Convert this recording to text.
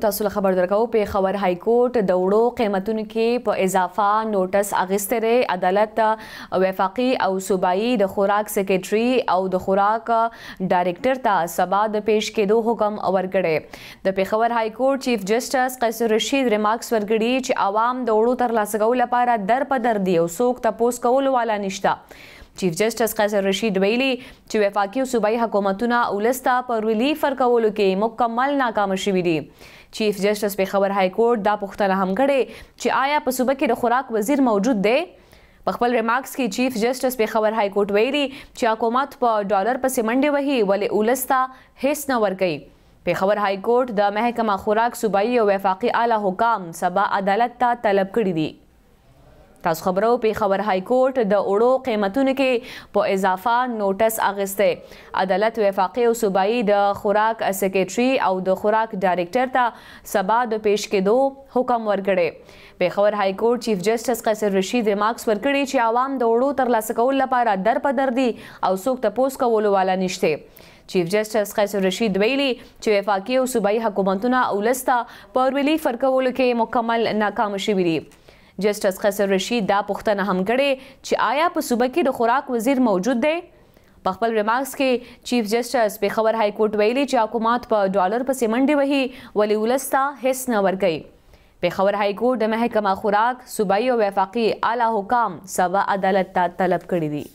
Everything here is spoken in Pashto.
تاسو له خبر درکو په خبر های کورټ د وړو قیمتونو کې په اضافه نوټس اغستره عدالت وفاقي او صوبایي د خوراک سیکریټري او د خوراک ډایریکټر ته سبا د پیش کېدو حکم ورکړي د پیښور های کورټ چیف جسټس قیصر رشید ریمارکس ورکړي چې عوام د وړو تر لاسګو لپاره در په در دی او څوک تپوس کول والا نشته چیف جسټس قیصر رشید ویلي چې وفاقي او صوبایي حکومتونه ولستا پر ریلیف ورکولو کې مکمل ناکام شوي دي چیف جسټس په خبر های کورټ دا پوښتنه هم کړې چې آیا په صوبه کې د خوراک وزیر موجود دی په خپل ریمارکس کې چیف جسټس په خبر های کورټ ویلي چې حکومت په ډالر پسې منډه وهي ولې ولستا هیڅ نه ورګي په خبر های کورټ د محکمه خوراک صوبایي او وفاقي اعلی حکام سبا عدالت ته طلب کړی دی تاسو خبرو پیښور های کورټ د اوړو قیمتونو کې په اضافه نوټس اغسته عدالت وفاقي او صوبایي د خوراک سیکریټري او د خوراک ډایریکټر ته سبا د پیش کېدو حکم ورکړي پیښور های کورټ چیف جسټس قیصر رشید ریمارکس ورکړي چې عوام د وړو تر لاسه کول لپاره در په در دي او څوک تپوس کولو والا نشته چیف جسټس قیصر رشید ویلي چې وفاقي او صوبایي حکومتونه اولستا پر ویلي فرقولو کې مکمل ناکام شوي دي جسټس خسر رشید دا پوښتنه هم کړې چې آیا په صوبه کې د خوراک وزیر موجود دی په خپل ریمارکس کې چیف جسټس په خبر های کورټ ویلي چې حکومت په ډالر په سیمنډي وهي ولی ولستا هیڅ نه ورګي په خبر های کورټ د محکمه خوراک صوبایي او وفاقي اعلی حکام سبا عدالت ته طلب کړی دی